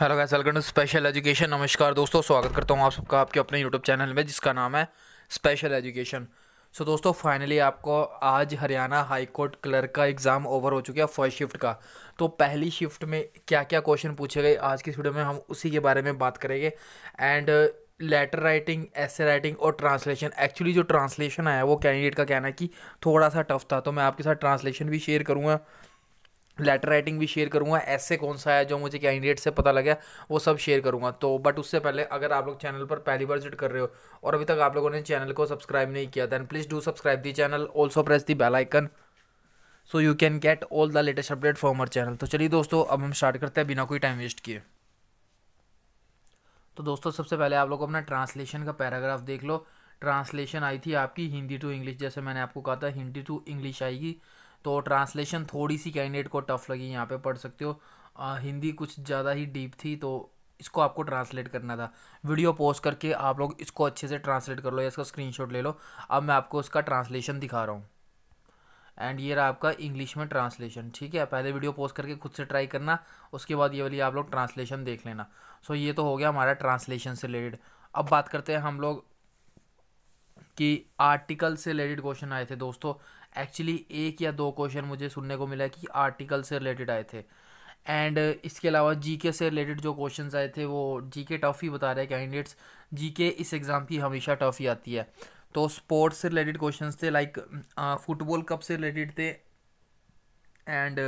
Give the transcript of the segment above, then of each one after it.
hello guys welcome to special education नमस्कार दोस्तों स्वागत करता हूँ आप सबका आपके अपने यूट्यूब चैनल में जिसका नाम है स्पेशल एजुकेशन सो दोस्तों फाइनली आपको आज हरियाणा हाई कोर्ट क्लर्क का एग्ज़ाम ओवर हो चुका है फर्स्ट शिफ्ट का तो पहली शिफ्ट में क्या क्या क्वेश्चन पूछे गए आज की वीडियो में हम उसी के बारे में बात करेंगे and letter writing essay writing और ट्रांसलेशन एक्चुअली जो ट्रांसलेशन आया वो कैंडिडेट का कहना है कि थोड़ा सा टफ था तो मैं आपके साथ ट्रांसलेशन भी शेयर करूँगा लेटर राइटिंग भी शेयर करूँगा ऐसे कौन सा है जो मुझे कैंडिडेट से पता लगे वो सब शेयर करूँगा तो बट उससे पहले अगर आप लोग चैनल पर पहली बार विजिट कर रहे हो और अभी तक आप लोगों ने चैनल को सब्सक्राइब नहीं किया then please do subscribe the channel also press the bell icon so you can get all the latest update for our channel तो चलिए दोस्तों अब हम स्टार्ट करते हैं बिना कोई टाइम वेस्ट किए तो दोस्तों सबसे पहले आप लोग अपना ट्रांसलेशन का पैराग्राफ देख लो ट्रांसलेशन आई थी आपकी हिंदी टू इंग्लिश जैसे मैंने आपको कहा था हिंदी टू इंग्लिश आएगी तो ट्रांसलेशन थोड़ी सी कैंडिडेट को टफ लगी यहाँ पे पढ़ सकते हो आ, हिंदी कुछ ज़्यादा ही डीप थी तो इसको आपको ट्रांसलेट करना था वीडियो पोस्ट करके आप लोग इसको अच्छे से ट्रांसलेट कर लो या इसका स्क्रीनशॉट ले लो अब मैं आपको उसका ट्रांसलेशन दिखा रहा हूँ एंड ये रहा आपका इंग्लिश में ट्रांसलेशन ठीक है पहले वीडियो पोस्ट करके खुद से ट्राई करना उसके बाद ये वाली आप लोग ट्रांसलेशन देख लेना सो so, ये तो हो गया हमारा ट्रांसलेशन से रिलेटेड अब बात करते हैं हम लोग कि आर्टिकल से रिलेटेड क्वेश्चन आए थे दोस्तों एक्चुअली एक या दो क्वेश्चन मुझे सुनने को मिला कि आर्टिकल से रिलेटेड आए थे एंड इसके अलावा जीके से रिलेटेड जो क्वेश्चंस आए थे वो जीके टफ ही बता रहे हैं कैंडिडेट्स जीके इस एग्ज़ाम की हमेशा टफ ही आती है तो स्पोर्ट्स से रिलेटेड क्वेश्चंस थे लाइक फुटबॉल कप से रिलेटेड थे एंड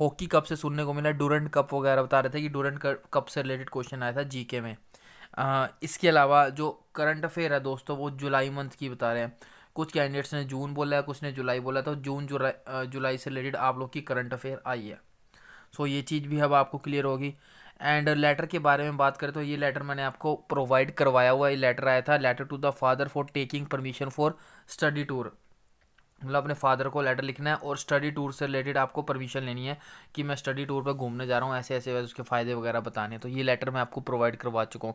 हॉकी कप से सुनने को मिला डूरेंट कप वगैरह बता रहे थे कि डूरेंट कप से रिलेटेड क्वेश्चन आया था जीके में uh, इसके अलावा जो करंट अफेयर है दोस्तों वो जुलाई मंथ की बता रहे हैं कुछ कैंडिडेट्स ने जून बोला है कुछ ने जुलाई बोला तो जून जुलाई जुलाई से रिलेटेड आप लोग की करंट अफेयर आई है सो ये चीज़ भी अब आपको क्लियर होगी एंड लेटर के बारे में बात करें तो ये लेटर मैंने आपको प्रोवाइड करवाया हुआ ये लेटर आया था letter to the father for taking permission for study tour मतलब अपने फादर को लेटर लिखना है और स्टडी टूर से रिलेटेड आपको परमिशन लेनी है कि मैं स्टडी टूर पर घूमने जा रहा हूँ ऐसे ऐसे वैसे उसके फ़ायदे वगैरह बताने तो ये लेटर मैं आपको प्रोवाइड करवा चुका हूँ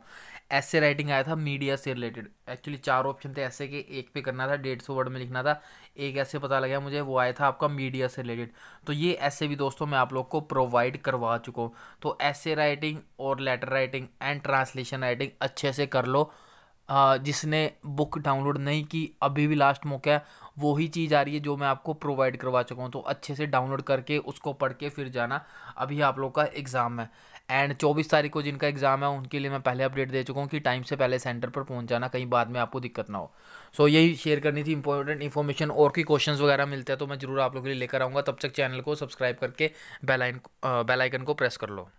ऐसे राइटिंग आया था मीडिया से रिलेटेड एक्चुअली चार ऑप्शन थे ऐसे के एक पे करना था डेढ़ सौ वर्ड में लिखना था एक ऐसे पता लगा मुझे वो आया था आपका मीडिया से रिलेटेड तो ये ऐसे भी दोस्तों मैं आप लोग को प्रोवाइड करवा चुका हूँ तो ऐसे राइटिंग और letter writing and translation writing अच्छे से कर लो जिसने बुक डाउनलोड नहीं की अभी भी लास्ट मौका है वो ही चीज़ आ रही है जो मैं आपको प्रोवाइड करवा चुका हूँ तो अच्छे से डाउनलोड करके उसको पढ़ के फिर जाना अभी आप लोग का एग्ज़ाम है एंड 24 तारीख को जिनका एग्ज़ाम है उनके लिए मैं पहले अपडेट दे चुका हूँ कि टाइम से पहले सेंटर पर पहुँच जाना कहीं बाद में आपको दिक्कत ना हो सो so, यही शेयर करनी थी इंपॉर्टेंट इन्फॉर्मेशन और की क्वेश्चन वगैरह मिलते हैं तो मैं ज़रूर आप लोग के लिए लेकर आऊँगा तब तक चैनल को सब्सक्राइब करके बेलाइन बेलाइकन को प्रेस कर लो